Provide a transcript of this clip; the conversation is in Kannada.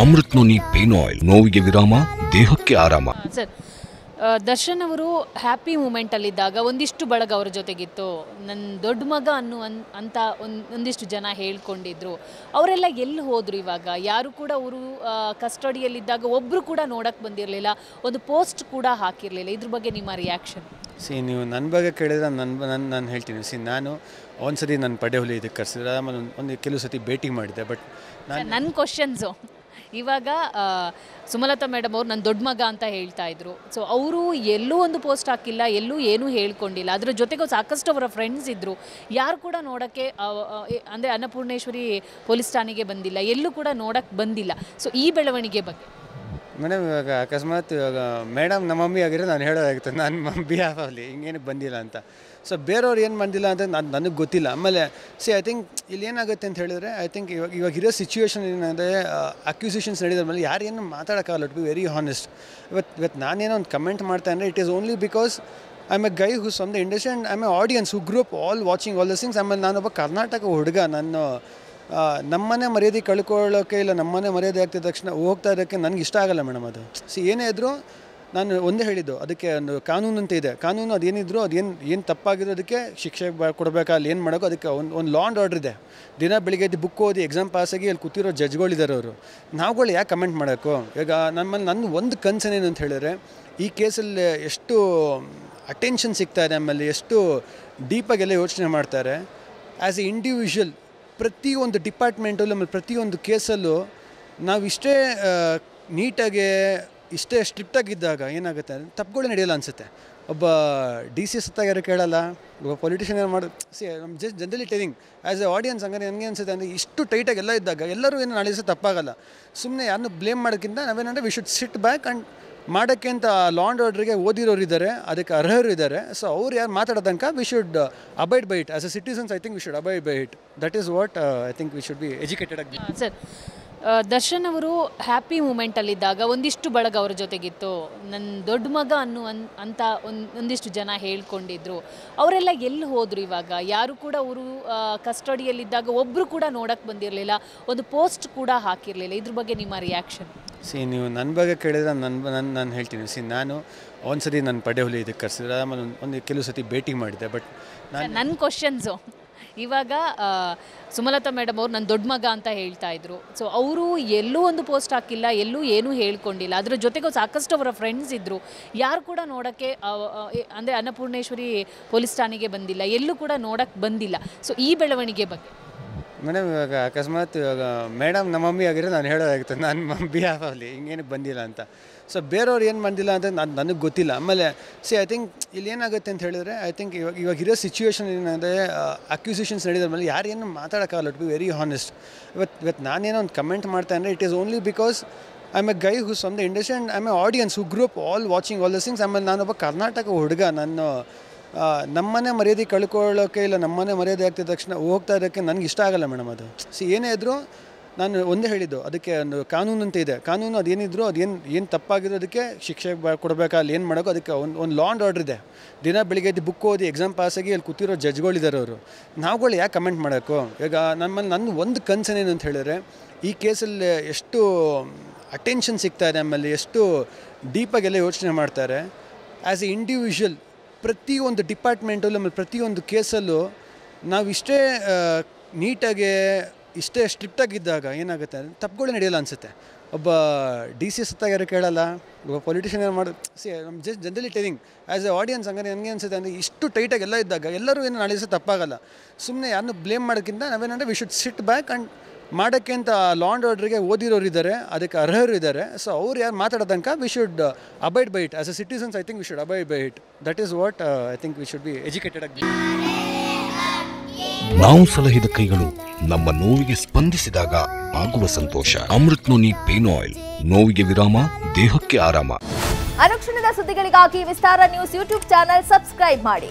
ಅಮೃತ್ ನೋನಿ ಪೇನ್ ಆಯಿಲ್ ನೋವಿಗೆ ವಿರಾಮ ದೇಹಕ್ಕೆ ಆರಾಮ ಸರ್ ದರ್ಶನ್ ಅವರು ಹ್ಯಾಪಿ ಮೂಮೆಂಟಲ್ಲಿದ್ದಾಗ ಒಂದಿಷ್ಟು ಬಳಗ ಅವರ ಜೊತೆಗಿತ್ತು ನನ್ನ ದೊಡ್ಡ ಮಗ ಅನ್ನು ಅಂತ ಒಂದು ಒಂದಿಷ್ಟು ಜನ ಹೇಳ್ಕೊಂಡಿದ್ರು ಅವರೆಲ್ಲ ಎಲ್ಲಿ ಹೋದರು ಇವಾಗ ಯಾರು ಕೂಡ ಅವರು ಕಸ್ಟಡಿಯಲ್ಲಿದ್ದಾಗ ಒಬ್ಬರು ಕೂಡ ನೋಡೋಕ್ಕೆ ಬಂದಿರಲಿಲ್ಲ ಒಂದು ಪೋಸ್ಟ್ ಕೂಡ ಹಾಕಿರಲಿಲ್ಲ ಇದ್ರ ಬಗ್ಗೆ ನಿಮ್ಮ ರಿಯಾಕ್ಷನ್ ಸಿ ನೀವು ನನ್ನ ಬಗ್ಗೆ ಕೇಳಿದ್ರೆ ನನ್ನ ನನ್ನ ನಾನು ಹೇಳ್ತೀನಿ ಸಿ ನಾನು ಒಂದು ಸತಿ ನನ್ನ ಪಡೆ ಹುಲಿ ಇದಕ್ಕೆ ಕರೆಸಿದ್ರೆ ಆಮೇಲೆ ಒಂದು ಕೆಲವು ಸತಿ ಭೇಟಿ ಮಾಡಿದೆ ಬಟ್ ನನ್ನ ಕ್ವಶನ್ಸು ಇವಾಗ ಸುಮಲತಾ ಮೇಡಮ್ ಅವರು ನನ್ನ ದೊಡ್ಡ ಮಗ ಅಂತ ಹೇಳ್ತಾ ಇದ್ರು ಸೊ ಅವರು ಎಲ್ಲೂ ಒಂದು ಪೋಸ್ಟ್ ಹಾಕಿಲ್ಲ ಎಲ್ಲೂ ಏನೂ ಹೇಳ್ಕೊಂಡಿಲ್ಲ ಅದ್ರ ಜೊತೆಗೆ ಸಾಕಷ್ಟು ಅವರ ಫ್ರೆಂಡ್ಸ್ ಇದ್ರು ಯಾರು ಕೂಡ ನೋಡೋಕ್ಕೆ ಅಂದರೆ ಅನ್ನಪೂರ್ಣೇಶ್ವರಿ ಪೊಲೀಸ್ ಠಾಣೆಗೆ ಬಂದಿಲ್ಲ ಎಲ್ಲೂ ಕೂಡ ನೋಡಕ್ಕೆ ಬಂದಿಲ್ಲ ಸೊ ಈ ಬೆಳವಣಿಗೆ ಬಗ್ಗೆ ಮೇಡಮ್ ಇವಾಗ ಅಕಸ್ಮಾತ್ ಇವಾಗ ಮೇಡಮ್ ನಮ್ಮ ಮಮ್ಮಿ ಆಗಿರೋ ನಾನು ಹೇಳೋದಾಗಿತ್ತು ನನ್ನ ಮಮ್ಮಿ ಅಲ್ಲಿ ಹಿಂಗೇನು ಬಂದಿಲ್ಲ ಅಂತ ಸೊ ಬೇರೆಯವ್ರು ಏನು ಮಾಡಿಲ್ಲ ಅಂತ ನಾನು ನನಗೆ ಗೊತ್ತಿಲ್ಲ ಆಮೇಲೆ ಸಿ ಐ ಥಿಂಕ್ ಇಲ್ಲಿ ಏನಾಗುತ್ತೆ ಅಂತ ಹೇಳಿದ್ರೆ ಐ ಥಿಂಕ್ ಇವಾಗ ಇವಾಗ ಇರೋ ಸಿಚುವೇಶನ್ ಏನಂದರೆ ಅಕ್ಯೂಸೇಷನ್ಸ್ ನಡೆಯೋದ್ರ ಮೇಲೆ ಯಾರೇನು ಮಾತಾಡೋಕ್ಕಾಗಲ್ಲ ಟು ಬಿ ವೆರಿ ಹಾನೆಸ್ಟ್ ಇವತ್ತು ಇವತ್ತು ನಾನೇನೋ ಒಂದು ಕಮೆಂಟ್ ಮಾಡ್ತಾ ಅಂದರೆ it is only because I a guy who's from the industry and I a audience who group all watching all the things ಆಮೇಲೆ ನಾನೊಬ್ಬ ಕರ್ನಾಟಕ ಹುಡುಗ ನಾನು ನಮ್ಮನೆ ಮರ್ಯಾದೆ ಕಳ್ಕೊಳ್ಳೋಕೆ ಇಲ್ಲ ನಮ್ಮನೆ ಮರ್ಯಾದೆ ಆಗ್ತಿದ್ದ ತಕ್ಷಣ ಹೋಗ್ತಾ ಇರೋಕ್ಕೆ ನನಗೆ ಇಷ್ಟ ಆಗಲ್ಲ ಮೇಡಮ್ ಅದು ಸಿ ಏನೇ ಇದ್ದರೂ ನಾನು ಒಂದೇ ಹೇಳಿದ್ದು ಅದಕ್ಕೆ ಒಂದು ಕಾನೂನು ಅಂತ ಇದೆ ಕಾನೂನು ಅದೇನಿದ್ರು ಅದೇನು ಏನು ತಪ್ಪಾಗಿರೋದಕ್ಕೆ ಅದಕ್ಕೆ ಶಿಕ್ಷೆ ಕೊಡಬೇಕಾ ಅಲ್ಲಿ ಏನು ಮಾಡೋಕ್ಕೋ ಅದಕ್ಕೆ ಒಂದು ಒಂದು ಲಾ ಆ್ಯಂಡ್ ಆರ್ಡ್ರ್ ಇದೆ ದಿನ ಬೆಳಿಗ್ಗೆ ಎದ್ದು ಬುಕ್ ಓದಿ ಎಕ್ಸಾಮ್ ಪಾಸಾಗಿ ಅಲ್ಲಿ ಕೂತಿರೋ ಜಡ್ಜ್ಗಳಿದ್ದಾರೆ ಅವರು ನಾವುಗಳು ಯಾಕೆ ಕಮೆಂಟ್ ಮಾಡೋಕ್ಕು ಈಗ ನಮ್ಮಲ್ಲಿ ನನ್ನ ಒಂದು ಕನ್ಸನ್ ಅಂತ ಹೇಳಿದ್ರೆ ಈ ಕೇಸಲ್ಲಿ ಎಷ್ಟು ಅಟೆನ್ಷನ್ ಸಿಗ್ತಾ ಇದೆ ನಮ್ಮಲ್ಲಿ ಎಷ್ಟು ಡೀಪಾಗೆಲ್ಲ ಯೋಚನೆ ಮಾಡ್ತಾರೆ ಆ್ಯಸ್ ಎ ಇಂಡಿವಿಜುವಲ್ ಪ್ರತಿಯೊಂದು ಡಿಪಾರ್ಟ್ಮೆಂಟಲ್ಲೂ ಆಮೇಲೆ ಪ್ರತಿಯೊಂದು ಕೇಸಲ್ಲೂ ನಾವು ಇಷ್ಟೇ ನೀಟಾಗಿ ಇಷ್ಟೇ ಸ್ಟ್ರಿಕ್ಟಾಗಿದ್ದಾಗ ಏನಾಗುತ್ತೆ ತಪ್ಪುಗಳು ನಡೆಯಲ್ಲ ಅನಿಸುತ್ತೆ ಒಬ್ಬ ಡಿ ಸಿ ಸತ್ತಾಗ್ಯಾರು ಕೇಳಲ್ಲ ಒಬ್ಬ ಪೊಲಿಟಿಷಿಯನ್ ಏನು ಮಾಡಿ ಸಿ ನಮ್ಮ just generally telling as a audience ಹಂಗಾರೆ ನನಗೆ ಅನಿಸುತ್ತೆ ಅಂದರೆ ಇಷ್ಟು ಟೈಟಾಗಿ ಎಲ್ಲ ಇದ್ದಾಗ ಎಲ್ಲರೂ ಏನು ನಾಳೆ ತಪ್ಪಾಗಲ್ಲ ಸುಮ್ಮನೆ ಯಾರನ್ನು ಬ್ಲೇಮ್ ಮಾಡೋಕ್ಕಿಂತ ನಾವೇನಂದರೆ we should sit back and ಮಾಡೋಕ್ಕೆ ಅಂತ ಲಾ ಆ್ಯಂಡ್ ಆರ್ಡ್ರಿಗೆ ಓದಿರೋರು ಇದ್ದಾರೆ ಅದಕ್ಕೆ ಅರ್ಹರು ಇದ್ದಾರೆ ಸೊ ಅವ್ರು ಯಾರು ಮಾತಾಡೋದಂಕ we should abide by it as a citizens I think we should abide by it that is what I think we should be educated ಆಗಿ ಸರ್ ದರ್ಶನ್ ಅವರು ಹ್ಯಾಪಿ ಮೂಮೆಂಟಲ್ಲಿದ್ದಾಗ ಒಂದಿಷ್ಟು ಬಳಗ ಅವರ ಜೊತೆಗಿತ್ತು ನನ್ನ ದೊಡ್ಡ ಮಗ ಅನ್ನು ಅಂತ ಒಂದಿಷ್ಟು ಜನ ಹೇಳ್ಕೊಂಡಿದ್ರು ಅವರೆಲ್ಲ ಎಲ್ಲಿ ಹೋದರು ಇವಾಗ ಯಾರು ಕೂಡ ಅವರು ಕಸ್ಟಡಿಯಲ್ಲಿದ್ದಾಗ ಒಬ್ಬರು ಕೂಡ ನೋಡೋಕ್ಕೆ ಬಂದಿರಲಿಲ್ಲ ಒಂದು ಪೋಸ್ಟ್ ಕೂಡ ಹಾಕಿರಲಿಲ್ಲ ಇದ್ರ ಬಗ್ಗೆ ನಿಮ್ಮ ರಿಯಾಕ್ಷನ್ ಸಿ ನೀವು ನನ್ನ ಬಗ್ಗೆ ಕೇಳಿದ್ರೆ ನನ್ನ ನನ್ನ ನಾನು ಹೇಳ್ತೀನಿ ಸಿ ನಾನು ಒಂದು ನನ್ನ ಪಡೆ ಹುಲಿ ಇದಕ್ಕೆ ಕರೆಸಿದ್ರೆ ಒಂದು ಕೆಲವು ಸತಿ ಭೇಟಿ ಮಾಡಿದೆ ಬಟ್ ನನ್ನ ಕ್ವಶನ್ಸು ಇವಾಗ ಸುಮಲತಾ ಮೇಡಮ್ ಅವರು ನನ್ನ ದೊಡ್ಡ ಮಗ ಅಂತ ಹೇಳ್ತಾ ಇದ್ರು ಸೊ ಅವರು ಎಲ್ಲೂ ಒಂದು ಪೋಸ್ಟ್ ಹಾಕಿಲ್ಲ ಎಲ್ಲೂ ಏನೂ ಹೇಳ್ಕೊಂಡಿಲ್ಲ ಅದ್ರ ಜೊತೆಗೆ ಸಾಕಷ್ಟು ಅವರ ಫ್ರೆಂಡ್ಸ್ ಇದ್ರು ಯಾರು ಕೂಡ ನೋಡೋಕ್ಕೆ ಅಂದರೆ ಅನ್ನಪೂರ್ಣೇಶ್ವರಿ ಪೊಲೀಸ್ ಠಾಣೆಗೆ ಬಂದಿಲ್ಲ ಎಲ್ಲೂ ಕೂಡ ನೋಡೋಕ್ಕೆ ಬಂದಿಲ್ಲ ಸೊ ಈ ಬೆಳವಣಿಗೆ ಬಗ್ಗೆ ಮೇಡಮ್ ಇವಾಗ ಅಕಸ್ಮಾತ್ ಇವಾಗ ಮೇಡಮ್ ನಮ್ಮ ಮಮ್ಮಿ ಆಗಿರೋ ನಾನು ಹೇಳೋದಾಗಿತ್ತು ನನ್ನ ಮಮ್ಮಿ ಆಗಲಿ ಹಿಂಗೇನಕ್ಕೆ ಬಂದಿಲ್ಲ ಅಂತ ಸೊ ಬೇರೆಯವ್ರು ಏನು ಬಂದಿಲ್ಲ ಅಂದರೆ ನಾನು ನನಗೆ ಗೊತ್ತಿಲ್ಲ ಆಮೇಲೆ ಸಿ ಐ ಥಿಂಕ್ ಇಲ್ಲಿ ಏನಾಗುತ್ತೆ ಅಂತ ಹೇಳಿದ್ರೆ ಐ ಥಿಂಕ್ ಇವಾಗ ಇವಾಗ ಇರೋ ಸಿಚುವೇಷನ್ ಏನಂದರೆ ಅಕ್ಯೂಸೇಷನ್ಸ್ ನಡೆದ ಮೇಲೆ ಯಾರೇನು ಮಾತಾಡೋಕ್ಕಾಗಲ್ಲ ಟು ಬಿ ವೆರಿ ಹಾನೆಸ್ಟ್ ಇವತ್ತು ಇವತ್ತು ನಾನೇನೋ ಒಂದು ಕಮೆಂಟ್ ಮಾಡ್ತಾ ಅಂದರೆ it is only because I a guy who's ಒಂದು the industry and I a audience who group all watching all the things ಆಮೇಲೆ ನಾನೊಬ್ಬ ಕರ್ನಾಟಕ ಹುಡುಗ ನಾನು ನಮ್ಮನೆ ಮರ್ಯಾದೆ ಕಳ್ಕೊಳ್ಳೋಕೆ ಇಲ್ಲ ನಮ್ಮನೆ ಮರ್ಯಾದೆ ಆಗ್ತಿದ ತಕ್ಷಣ ಹೋಗ್ತಾ ಇರೋಕ್ಕೆ ನನಗೆ ಇಷ್ಟ ಆಗಲ್ಲ ಮೇಡಮ್ ಅದು ಸಿ ಏನೇ ಇದ್ದರೂ ನಾನು ಒಂದೇ ಹೇಳಿದ್ದು ಅದಕ್ಕೆ ಒಂದು ಕಾನೂನು ಅಂತ ಇದೆ ಕಾನೂನು ಅದೇನಿದ್ರು ಅದೇನು ಏನು ತಪ್ಪಾಗಿದ್ರು ಅದಕ್ಕೆ ಶಿಕ್ಷೆ ಕೊಡಬೇಕಾ ಅಲ್ಲಿ ಏನು ಮಾಡೋಕ್ಕೋ ಅದಕ್ಕೆ ಒಂದು ಒಂದು ಲಾ ಆ್ಯಂಡ್ ಆರ್ಡರ್ ಇದೆ ದಿನ ಬೆಳಿಗ್ಗೆ ಎದ್ದು ಬುಕ್ ಓದಿ ಎಕ್ಸಾಮ್ ಪಾಸಾಗಿ ಅಲ್ಲಿ ಕೂತಿರೋ ಜಡ್ಜ್ಗಳಿದ್ದಾರೆ ಅವರು ನಾವುಗಳು ಯಾಕೆ ಕಮೆಂಟ್ ಮಾಡಬೇಕು ಈಗ ನಮ್ಮಲ್ಲಿ ನನ್ನ ಒಂದು ಕನ್ಸನ್ ಅಂತ ಹೇಳಿದ್ರೆ ಈ ಕೇಸಲ್ಲಿ ಎಷ್ಟು ಅಟೆನ್ಷನ್ ಸಿಗ್ತಾ ಇದೆ ನಮ್ಮಲ್ಲಿ ಎಷ್ಟು ಡೀಪಾಗೆಲ್ಲ ಯೋಚನೆ ಮಾಡ್ತಾರೆ ಆ್ಯಸ್ ಎ ಇಂಡಿವಿಜುವಲ್ ಪ್ರತಿಯೊಂದು ಡಿಪಾರ್ಟ್ಮೆಂಟಲ್ಲೂ ಆಮೇಲೆ ಪ್ರತಿಯೊಂದು ಕೇಸಲ್ಲೂ ನಾವು ಇಷ್ಟೇ ನೀಟಾಗೆ ಇಷ್ಟೇ ಸ್ಟ್ರಿಕ್ಟಾಗಿದ್ದಾಗ ಏನಾಗುತ್ತೆ ತಪ್ಪುಗಳು ನಡೆಯಲ್ಲ ಅನಿಸುತ್ತೆ ಒಬ್ಬ ಡಿ ಸಿ ಸತ್ತಾಗ ಯಾರು ಕೇಳಲ್ಲ ಒಬ್ಬ ಪೊಲಿಟಿಷಿಯನ್ ಏನು ಮಾಡೋದು ಸಿ ನಮ್ಮ just generally telling as a audience ಹಂಗಾರೆ ನನಗೆ ಅನಿಸುತ್ತೆ ಅಂದರೆ ಇಷ್ಟು ಟೈಟಾಗಿ ಎಲ್ಲ ಇದ್ದಾಗ ಎಲ್ಲರೂ ಏನು ನಾಳೆ ತಪ್ಪಾಗಲ್ಲ ಸುಮ್ಮನೆ ಯಾರನ್ನೂ ಬ್ಲೇಮ್ ಮಾಡೋಕ್ಕಿಂತ ನಾವೇನಂದರೆ we should sit back and ಮಾಡೋಕ್ಕೆ ಅಂತ ಲಾ ಆ್ಯಂಡ್ ಆರ್ಡ್ರಿಗೆ ಓದಿರೋರು ಇದ್ದಾರೆ ಅದಕ್ಕೆ ಅರ್ಹರು ಇದ್ದಾರೆ ಸೊ ಅವ್ರು ಯಾರು ಮಾತಾಡೋ ತನಕ we should abide by it as a citizens I think we should abide by it that is what I think we should be educated ಆಗಿ ನಾವು ಸಲಹಿದ ಕೈಗಳು ನಮ್ಮ ನೋವಿಗೆ ಸ್ಪಂದಿಸಿದಾಗ ಆಗುವ ಸಂತೋಷ ಅಮೃತ್ ನೋನಿ ಪೇನ್ ಆಯಿಲ್ ನೋವಿಗೆ ವಿರಾಮ ದೇಹಕ್ಕೆ ಆರಾಮ ಅನುಕ್ಷಣದ ಸುದ್ದಿಗಳಿಗಾಗಿ Vistara news YouTube channel subscribe ಮಾಡಿ